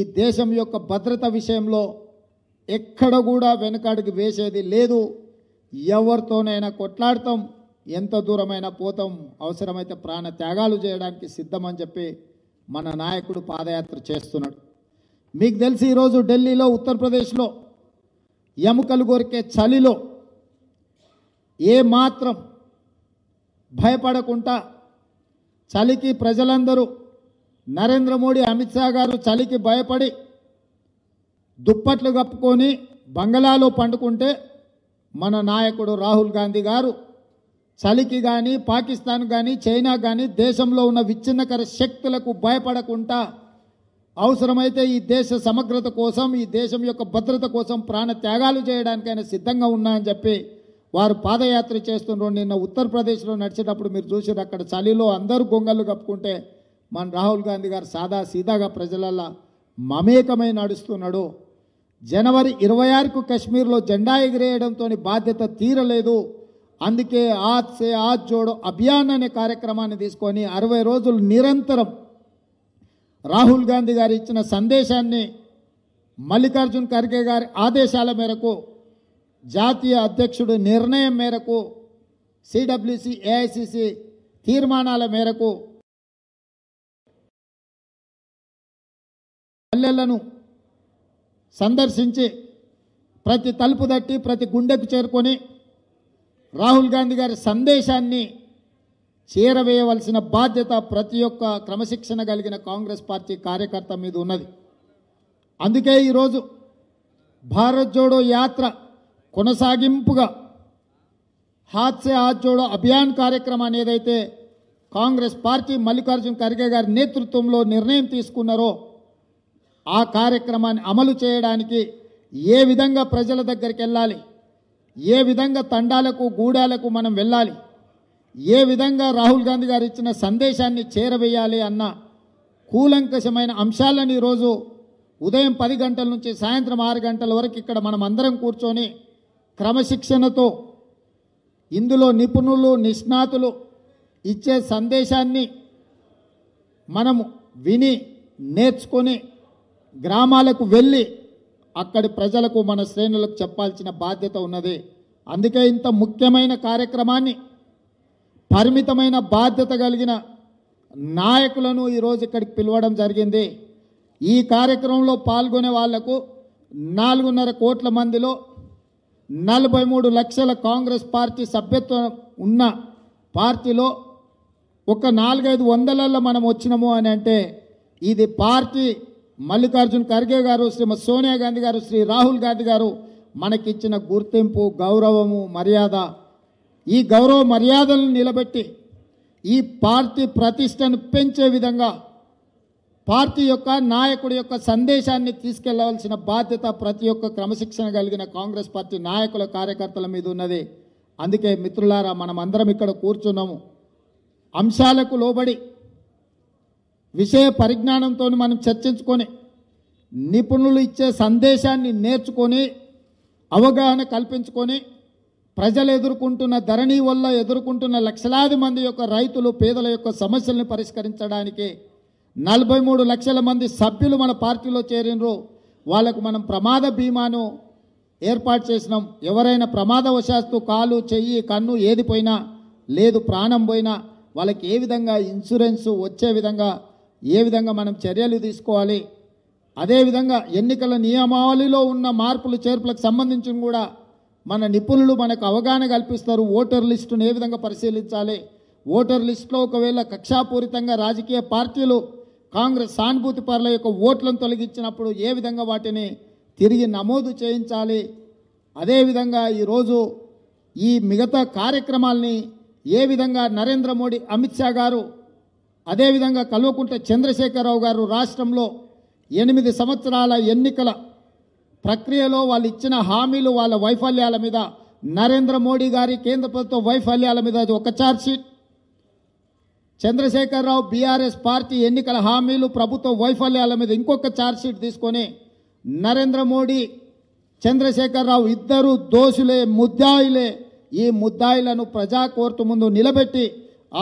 ఈ దేశం యొక్క భద్రత విషయంలో ఎక్కడ కూడా వెనకాడికి వేసేది లేదు ఎవరితోనైనా కొట్లాడతాం ఎంత దూరమైనా పోతాం అవసరమైతే ప్రాణ త్యాగాలు చేయడానికి సిద్ధమని చెప్పి మన నాయకుడు పాదయాత్ర చేస్తున్నాడు మీకు తెలిసి ఈరోజు ఢిల్లీలో ఉత్తరప్రదేశ్లో ఎముకలు కొరికే చలిలో ఏ మాత్రం భయపడకుండా చలికి ప్రజలందరూ నరేంద్ర మోడీ అమిత్ షా గారు చలికి భయపడి దుప్పట్లు కప్పుకొని బంగళాలో పండుకుంటే మన నాయకుడు రాహుల్ గాంధీ గారు చలికి కానీ పాకిస్తాన్ కానీ చైనా కానీ దేశంలో ఉన్న విచ్ఛిన్నకర శక్తులకు భయపడకుండా అవసరమైతే ఈ దేశ సమగ్రత కోసం ఈ దేశం యొక్క భద్రత కోసం ప్రాణ త్యాగాలు చేయడానికైనా సిద్ధంగా ఉన్నా అని చెప్పి వారు పాదయాత్ర చేస్తున్నారు నిన్న ఉత్తరప్రదేశ్లో నడిచేటప్పుడు మీరు చూసారు అక్కడ చలిలో అందరూ గొంగళ్ళు కప్పుకుంటే మన రాహుల్ గాంధీ గారు సాదా సీదాగా ప్రజలల్లా మమేకమై నడుస్తున్నాడు జనవరి ఇరవై ఆరుకు కాశ్మీర్లో జెండా ఎగిరేయడంతో బాధ్యత తీరలేదు అందుకే ఆత్ సే ఆత్ జోడో అభియాన్ అనే కార్యక్రమాన్ని తీసుకొని అరవై రోజులు నిరంతరం రాహుల్ గాంధీ గారు ఇచ్చిన సందేశాన్ని మల్లికార్జున్ ఖర్గే గారి ఆదేశాల మేరకు జాతీయ అధ్యక్షుడు నిర్ణయం మేరకు సిడబ్ల్యూసి ఏఐసిసి తీర్మానాల మేరకు పల్లెలను సందర్శించి ప్రతి తలుపు తట్టి ప్రతి గుండెకు చేరుకొని రాహుల్ గాంధీ గారి సందేశాన్ని చేరవేయవలసిన బాధ్యత ప్రతి ఒక్క క్రమశిక్షణ కలిగిన కాంగ్రెస్ పార్టీ కార్యకర్త మీద ఉన్నది అందుకే ఈరోజు భారత్ జోడో యాత్ర కొనసాగింపుగా హాత్సే హాత్ జోడో అభియాన్ కార్యక్రమం ఏదైతే కాంగ్రెస్ పార్టీ మల్లికార్జున్ ఖర్గే గారి నేతృత్వంలో నిర్ణయం తీసుకున్నారో ఆ కార్యక్రమాన్ని అమలు చేయడానికి ఏ విధంగా ప్రజల దగ్గరికి వెళ్ళాలి ఏ విధంగా తండాలకు గూడాలకు మనం వెళ్ళాలి ఏ విధంగా రాహుల్ గాంధీ గారు ఇచ్చిన సందేశాన్ని చేరవేయాలి అన్న కూలంకషమైన అంశాలను ఈరోజు ఉదయం పది గంటల నుంచి సాయంత్రం ఆరు గంటల వరకు ఇక్కడ మనం అందరం కూర్చొని క్రమశిక్షణతో ఇందులో నిపుణులు నిష్ణాతులు ఇచ్చే సందేశాన్ని మనము విని నేర్చుకొని గ్రామాలకు వెళ్ళి అక్కడి ప్రజలకు మన శ్రేణులకు చెప్పాల్సిన బాధ్యత ఉన్నది అందుకే ఇంత ముఖ్యమైన కార్యక్రమాన్ని పరిమితమైన బాధ్యత కలిగిన నాయకులను ఈరోజు ఇక్కడికి పిలవడం జరిగింది ఈ కార్యక్రమంలో పాల్గొనే వాళ్లకు నాలుగున్నర కోట్ల మందిలో నలభై మూడు లక్షల కాంగ్రెస్ పార్టీ సభ్యత్వం ఉన్న పార్టీలో ఒక నాలుగైదు వందలలో మనం వచ్చినాము అని అంటే ఇది పార్టీ మల్లికార్జున్ ఖర్గే గారు శ్రీమతి సోనియా గాంధీ గారు శ్రీ రాహుల్ గాంధీ గారు మనకిచ్చిన గుర్తింపు గౌరవము మర్యాద ఈ గౌరవ మర్యాదలను నిలబెట్టి ఈ పార్టీ ప్రతిష్టను పెంచే విధంగా పార్టీ యొక్క నాయకుడి యొక్క సందేశాన్ని తీసుకెళ్లవలసిన బాధ్యత ప్రతి ఒక్క క్రమశిక్షణ కలిగిన కాంగ్రెస్ పార్టీ నాయకుల కార్యకర్తల మీద ఉన్నది అందుకే మిత్రులారా మనం అందరం ఇక్కడ కూర్చున్నాము అంశాలకు లోబడి విషయ పరిజ్ఞానంతో మనం చర్చించుకొని నిపుణులు ఇచ్చే సందేశాన్ని నేర్చుకొని అవగాహన కల్పించుకొని ప్రజలు ఎదుర్కొంటున్న ధరణి వల్ల ఎదుర్కొంటున్న లక్షలాది మంది యొక్క రైతులు పేదల యొక్క సమస్యలను పరిష్కరించడానికి నలభై మూడు లక్షల మంది సభ్యులు మన పార్టీలో చేరినరు వాళ్ళకు మనం ప్రమాద బీమాను ఏర్పాటు చేసినాం ఎవరైనా ప్రమాదవశాస్తు కాలు చెయ్యి కన్ను ఏది పోయినా లేదు ప్రాణం పోయినా వాళ్ళకి ఏ విధంగా ఇన్సూరెన్స్ వచ్చే విధంగా ఏ విధంగా మనం చర్యలు తీసుకోవాలి అదేవిధంగా ఎన్నికల నియమావళిలో ఉన్న మార్పులు చేర్పులకు సంబంధించి కూడా మన నిపుణులు మనకు అవగాహన కల్పిస్తారు ఓటర్ లిస్టును ఏ విధంగా పరిశీలించాలి ఓటర్ లిస్టులో ఒకవేళ కక్షాపూరితంగా రాజకీయ పార్టీలు కాంగ్రెస్ సానుభూతి పరుల యొక్క ఓట్లను తొలగించినప్పుడు ఏ విధంగా వాటిని తిరిగి నమోదు చేయించాలి అదేవిధంగా ఈరోజు ఈ మిగతా కార్యక్రమాల్ని ఏ విధంగా నరేంద్ర మోడీ అమిత్ షా గారు అదేవిధంగా కల్వకుంట్ల చంద్రశేఖరరావు గారు రాష్ట్రంలో ఎనిమిది సంవత్సరాల ఎన్నికల ప్రక్రియలో వాళ్ళు ఇచ్చిన హామీలు వాళ్ళ వైఫల్యాల మీద నరేంద్ర మోడీ గారి కేంద్ర ప్రభుత్వ వైఫల్యాల మీద అది ఒక ఛార్జ్షీట్ చంద్రశేఖరరావు బీఆర్ఎస్ పార్టీ ఎన్నికల హామీలు ప్రభుత్వ వైఫల్యాల మీద ఇంకొక ఛార్జ్షీట్ తీసుకొని నరేంద్ర మోడీ చంద్రశేఖరరావు ఇద్దరు దోషులే ముద్దాయిలే ఈ ముద్దాయిలను ప్రజా కోర్టు ముందు నిలబెట్టి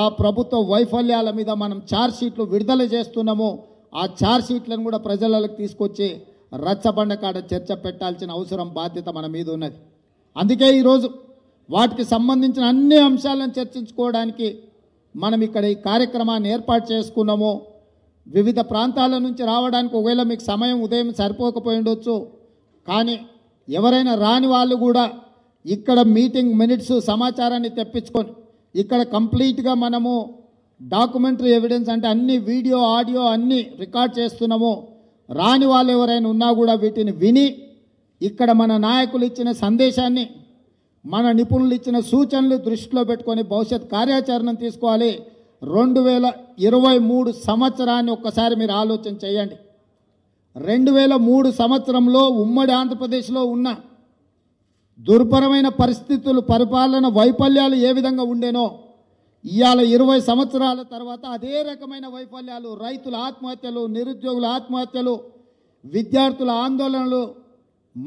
ఆ ప్రభుత్వ వైఫల్యాల మీద మనం ఛార్జ్షీట్లు విడుదల చేస్తున్నాము ఆ ఛార్జ్షీట్లను కూడా ప్రజలకు తీసుకొచ్చి రచ్చబండ కాడ చర్చ పెట్టాల్సిన అవసరం బాధ్యత మన మీద ఉన్నది అందుకే ఈరోజు వాటికి సంబంధించిన అన్ని అంశాలను చర్చించుకోవడానికి మనం ఇక్కడ ఈ కార్యక్రమాన్ని ఏర్పాటు చేసుకున్నాము వివిధ ప్రాంతాల నుంచి రావడానికి ఒకవేళ మీకు సమయం ఉదయం సరిపోకపోయి ఉండొచ్చు కానీ ఎవరైనా రాని వాళ్ళు కూడా ఇక్కడ మీటింగ్ మినిట్స్ సమాచారాన్ని తెప్పించుకొని ఇక్కడ కంప్లీట్గా మనము డాక్యుమెంటరీ ఎవిడెన్స్ అంటే అన్ని వీడియో ఆడియో అన్నీ రికార్డ్ చేస్తున్నాము రాని వాళ్ళు ఎవరైనా ఉన్నా కూడా వీటిని విని ఇక్కడ మన నాయకులు ఇచ్చిన సందేశాన్ని మన నిపుణులు ఇచ్చిన సూచనలు దృష్టిలో పెట్టుకొని భవిష్యత్ కార్యాచరణను తీసుకోవాలి రెండు వేల ఇరవై మూడు సంవత్సరాన్ని ఒక్కసారి మీరు ఆలోచన చేయండి రెండు వేల మూడు సంవత్సరంలో ఉమ్మడి ఆంధ్రప్రదేశ్లో ఉన్న దుర్భరమైన పరిస్థితులు పరిపాలన వైఫల్యాలు ఏ విధంగా ఉండేనో ఇవాళ ఇరవై సంవత్సరాల తర్వాత అదే రకమైన వైఫల్యాలు రైతుల ఆత్మహత్యలు నిరుద్యోగుల ఆత్మహత్యలు విద్యార్థుల ఆందోళనలు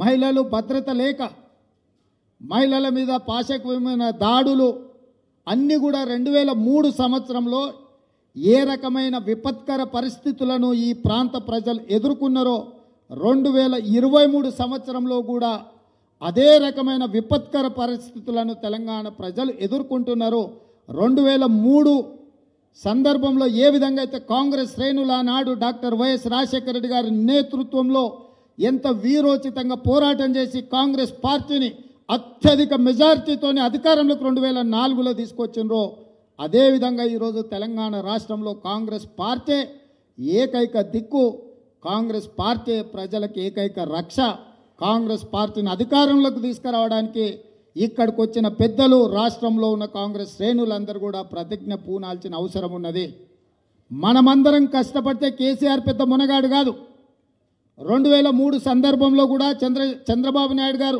మహిళలు భద్రత లేక మహిళల మీద పాశకమైన దాడులు అన్నీ కూడా రెండు వేల మూడు సంవత్సరంలో ఏ రకమైన విపత్కర పరిస్థితులను ఈ ప్రాంత ప్రజలు ఎదుర్కొన్నారో రెండు వేల ఇరవై మూడు సంవత్సరంలో కూడా అదే రకమైన విపత్కర పరిస్థితులను తెలంగాణ ప్రజలు ఎదుర్కొంటున్నారు రెండు వేల మూడు సందర్భంలో ఏ విధంగా అయితే కాంగ్రెస్ శ్రేణులు ఆనాడు డాక్టర్ వైఎస్ రాజశేఖర రెడ్డి గారి నేతృత్వంలో ఎంత వీరోచితంగా పోరాటం చేసి కాంగ్రెస్ పార్టీని అత్యధిక మెజార్టీతోనే అధికారంలోకి రెండు వేల నాలుగులో తీసుకొచ్చినో అదేవిధంగా ఈరోజు తెలంగాణ రాష్ట్రంలో కాంగ్రెస్ పార్టీ ఏకైక దిక్కు కాంగ్రెస్ పార్టీ ప్రజలకు ఏకైక రక్ష కాంగ్రెస్ పార్టీని అధికారంలోకి తీసుకురావడానికి ఇక్కడికి వచ్చిన పెద్దలు రాష్ట్రంలో ఉన్న కాంగ్రెస్ శ్రేణులందరూ కూడా ప్రతిజ్ఞ పూనాల్సిన అవసరం ఉన్నది మనమందరం కష్టపడితే కేసీఆర్ పెద్ద మునగాడు కాదు రెండు వేల మూడు సందర్భంలో కూడా చంద్ర చంద్రబాబు నాయుడు గారు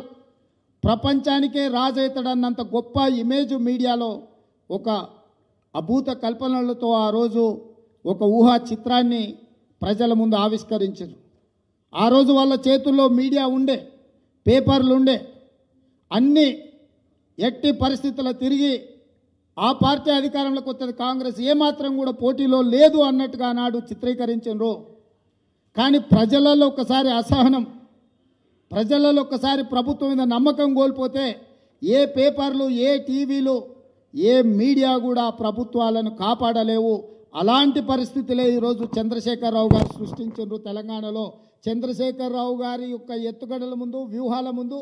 ప్రపంచానికే రాజైతడన్నంత గొప్ప ఇమేజ్ మీడియాలో ఒక అభూత కల్పనలతో ఆ రోజు ఒక ఊహా చిత్రాన్ని ప్రజల ముందు ఆవిష్కరించారు ఆ రోజు వాళ్ళ చేతుల్లో మీడియా ఉండే పేపర్లు ఉండే అన్ని ఎట్టి పరిస్థితుల్లో తిరిగి ఆ పార్టీ అధికారంలోకి వచ్చేది కాంగ్రెస్ ఏమాత్రం కూడా పోటీలో లేదు అన్నట్టుగా నాడు చిత్రీకరించరు కానీ ప్రజలలో ఒకసారి అసహనం ప్రజలలో ఒకసారి ప్రభుత్వం మీద నమ్మకం కోల్పోతే ఏ పేపర్లు ఏ టీవీలు ఏ మీడియా కూడా ప్రభుత్వాలను కాపాడలేవు అలాంటి పరిస్థితులే ఈరోజు చంద్రశేఖరరావు గారు సృష్టించారు తెలంగాణలో చంద్రశేఖరరావు గారి యొక్క ఎత్తుగడల ముందు వ్యూహాల ముందు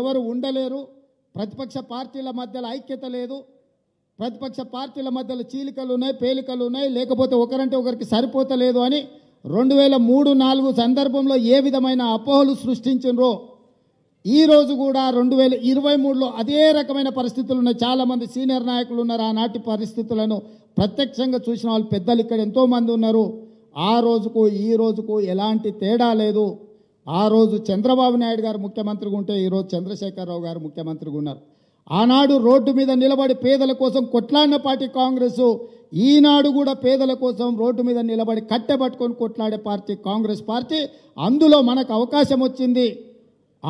ఎవరు ఉండలేరు ప్రతిపక్ష పార్టీల మధ్యలో ఐక్యత లేదు ప్రతిపక్ష పార్టీల మధ్యలో చీలికలు ఉన్నాయి పేలికలు ఉన్నాయి లేకపోతే ఒకరంటే ఒకరికి సరిపోతలేదు అని రెండు వేల మూడు నాలుగు సందర్భంలో ఏ విధమైన అపోహలు సృష్టించినరో ఈరోజు కూడా రెండు వేల ఇరవై మూడులో అదే రకమైన పరిస్థితులు ఉన్నాయి చాలామంది సీనియర్ నాయకులు ఉన్నారు ఆనాటి పరిస్థితులను ప్రత్యక్షంగా చూసిన వాళ్ళు పెద్దలు ఇక్కడ ఎంతోమంది ఉన్నారు ఆ రోజుకు ఈ రోజుకు ఎలాంటి తేడా లేదు ఆ రోజు చంద్రబాబు నాయుడు గారు ముఖ్యమంత్రిగా ఉంటే ఈరోజు చంద్రశేఖరరావు గారు ముఖ్యమంత్రిగా ఉన్నారు ఆనాడు రోడ్డు మీద నిలబడి పేదల కోసం కొట్లాడిన పార్టీ కాంగ్రెస్ ఈనాడు కూడా పేదల కోసం రోడ్డు మీద నిలబడి కట్టె పట్టుకొని కొట్లాడే పార్టీ కాంగ్రెస్ పార్టీ అందులో మనకు అవకాశం వచ్చింది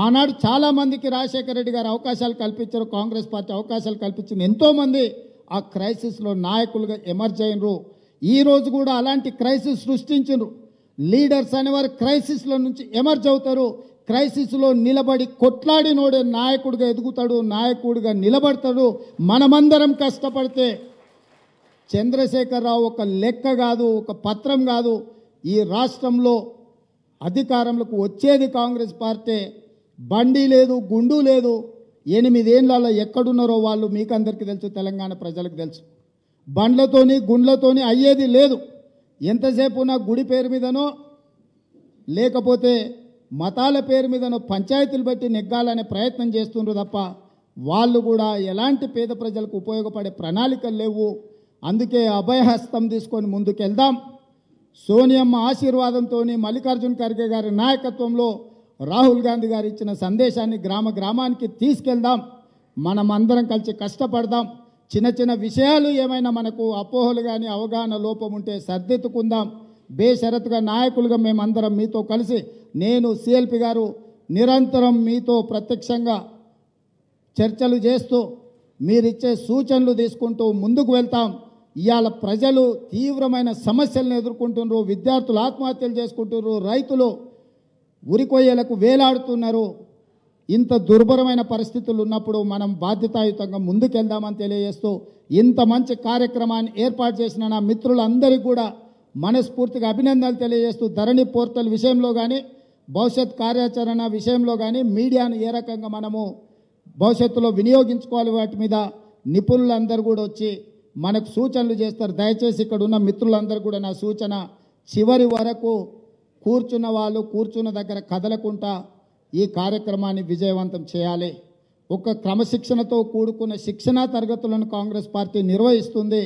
ఆనాడు చాలామందికి రాజశేఖర రెడ్డి గారు అవకాశాలు కల్పించారు కాంగ్రెస్ పార్టీ అవకాశాలు కల్పించింది ఎంతోమంది ఆ క్రైసిస్లో నాయకులుగా ఎమర్జ్ అయినరు ఈరోజు కూడా అలాంటి క్రైసిస్ సృష్టించరు లీడర్స్ అనేవారు క్రైసిస్ల నుంచి ఎమర్జ్ అవుతారు క్రైసిస్లో నిలబడి కొట్లాడినోడే నాయకుడిగా ఎదుగుతాడు నాయకుడిగా నిలబడతాడు మనమందరం కష్టపడితే చంద్రశేఖరరావు ఒక లెక్క కాదు ఒక పత్రం కాదు ఈ రాష్ట్రంలో అధికారంలోకి వచ్చేది కాంగ్రెస్ పార్టీ బండి లేదు గుండు లేదు ఎనిమిదేళ్ళలో ఎక్కడున్నారో వాళ్ళు మీకందరికీ తెలుసు తెలంగాణ ప్రజలకు తెలుసు బండ్లతోని గుండ్లతోని అయ్యేది లేదు ఎంతసేపు నా గుడి పేరు మీదనో లేకపోతే మతాల పేరు మీదనో పంచాయతీలు బట్టి నెగ్గాలనే ప్రయత్నం చేస్తుండ్రు తప్ప వాళ్ళు కూడా ఎలాంటి పేద ప్రజలకు ఉపయోగపడే ప్రణాళికలు లేవు అందుకే అభయహస్తం తీసుకొని ముందుకెళ్దాం సోనియమ్మ ఆశీర్వాదంతో మల్లికార్జున్ ఖర్గే గారి నాయకత్వంలో రాహుల్ గాంధీ గారు ఇచ్చిన సందేశాన్ని గ్రామ గ్రామానికి తీసుకెళ్దాం మనమందరం కలిసి కష్టపడదాం చిన్న చిన్న విషయాలు ఏమైనా మనకు అపోహలు కానీ అవగాహన లోపం ఉంటే సర్దెత్తుకుందాం బేషరత్గా నాయకులుగా మేమందరం మీతో కలిసి నేను సిఎల్పి గారు నిరంతరం మీతో ప్రత్యక్షంగా చర్చలు చేస్తూ మీరిచ్చే సూచనలు తీసుకుంటూ ముందుకు వెళ్తాం ఇవాళ ప్రజలు తీవ్రమైన సమస్యలను ఎదుర్కొంటున్నారు విద్యార్థులు ఆత్మహత్యలు చేసుకుంటున్నారు రైతులు ఉరికొయ్యలకు వేలాడుతున్నారు ఇంత దుర్భరమైన పరిస్థితులు ఉన్నప్పుడు మనం బాధ్యతాయుతంగా ముందుకెళ్దామని తెలియజేస్తూ ఇంత మంచి కార్యక్రమాన్ని ఏర్పాటు చేసిన నా మిత్రులందరికీ కూడా మనస్ఫూర్తిగా అభినందనలు తెలియజేస్తూ ధరణి పోర్టల్ విషయంలో కానీ భవిష్యత్ కార్యాచరణ విషయంలో కానీ మీడియాను ఏ రకంగా మనము భవిష్యత్తులో వినియోగించుకోవాలి వాటి మీద నిపుణులందరూ కూడా వచ్చి మనకు సూచనలు చేస్తారు దయచేసి ఇక్కడ ఉన్న మిత్రులందరూ కూడా నా సూచన చివరి వరకు కూర్చున్న వాళ్ళు కూర్చున్న దగ్గర కదలకుండా ఈ కార్యక్రమాన్ని విజయవంతం చేయాలి ఒక క్రమశిక్షణతో కూడుకున్న శిక్షణా తరగతులను కాంగ్రెస్ పార్టీ నిర్వహిస్తుంది